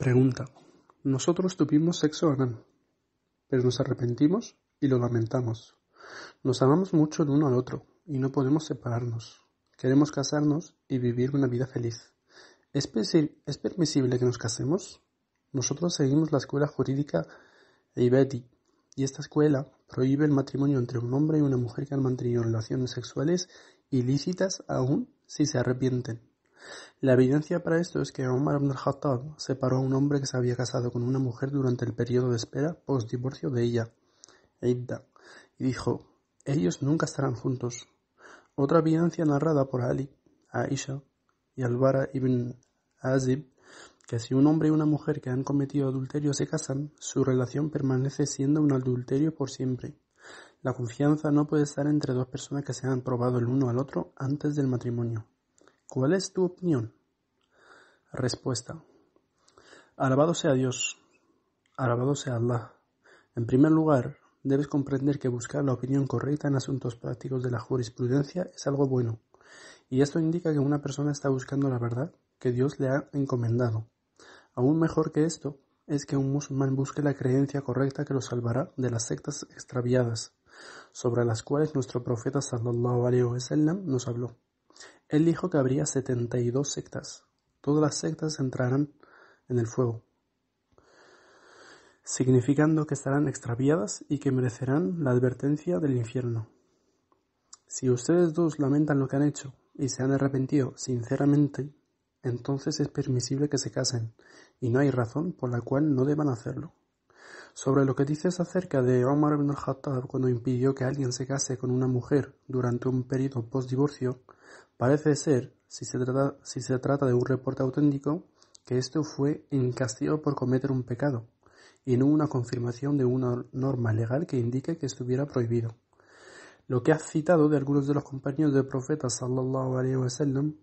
Pregunta: Nosotros tuvimos sexo anal, pero nos arrepentimos y lo lamentamos. Nos amamos mucho el uno al otro y no podemos separarnos. Queremos casarnos y vivir una vida feliz. ¿Es, permisible que nos casemos? Nosotros seguimos la escuela jurídica Eibeti y esta escuela prohíbe el matrimonio entre un hombre y una mujer que han mantenido relaciones sexuales ilícitas aún si se arrepienten. La evidencia para esto es que Omar ibn al-Khattab separó a un hombre que se había casado con una mujer durante el periodo de espera post-divorcio de ella, Eibda, y dijo, ellos nunca estarán juntos. Otra evidencia narrada por Ali, Aisha y Albara ibn Azib, que si un hombre y una mujer que han cometido adulterio se casan, su relación permanece siendo un adulterio por siempre. La confianza no puede estar entre dos personas que se han probado el uno al otro antes del matrimonio. ¿Cuál es tu opinión? Respuesta. Alabado sea Dios, alabado sea Allah. En primer lugar, debes comprender que buscar la opinión correcta en asuntos prácticos de la jurisprudencia es algo bueno, y esto indica que una persona está buscando la verdad que Dios le ha encomendado. Aún mejor que esto es que un musulmán busque la creencia correcta que lo salvará de las sectas extraviadas, sobre las cuales nuestro profeta sallallahu alaihi wasallam nos habló. Él dijo que habría 72 sectas, todas las sectas entrarán en el fuego, significando que estarán extraviadas y que merecerán la advertencia del infierno. Si ustedes dos lamentan lo que han hecho y se han arrepentido sinceramente, entonces es permisible que se casen, y no hay razón por la cual no deban hacerlo. Sobre lo que dices acerca de Omar ibn al-Khattab cuando impidió que alguien se case con una mujer durante un periodo post-divorcio, parece ser, si se, trata, de un reporte auténtico, que esto fue en castigo por cometer un pecado, y no una confirmación de una norma legal que indique que estuviera prohibido. Lo que has citado de algunos de los compañeros del profeta sallallahu alaihi wasallam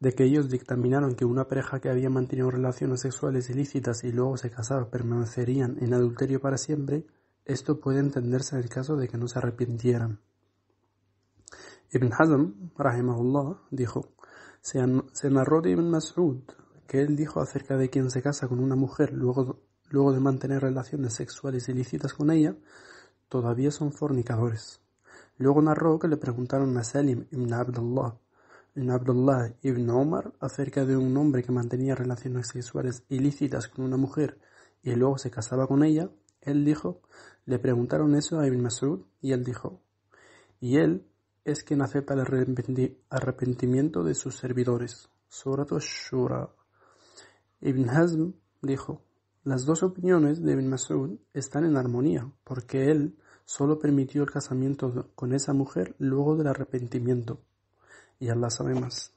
de que ellos dictaminaron que una pareja que había mantenido relaciones sexuales ilícitas y luego se casaba permanecerían en adulterio para siempre, esto puede entenderse en el caso de que no se arrepintieran. Ibn Hazm, rahimahullah, dijo, se, narró de Ibn Mas'ud que él dijo acerca de quien se casa con una mujer luego, luego de mantener relaciones sexuales ilícitas con ella, todavía son fornicadores. Luego narró que le preguntaron a Salim ibn Abdullah en Abdullah ibn Omar acerca de un hombre que mantenía relaciones sexuales ilícitas con una mujer y luego se casaba con ella, él dijo, le preguntaron eso a Ibn Masud y él dijo, y él es quien acepta el arrepentimiento de sus servidores. Surat shura Ibn Hazm dijo, las dos opiniones de Ibn Masud están en armonía, porque él solo permitió el casamiento con esa mujer luego del arrepentimiento y Allah sabe más.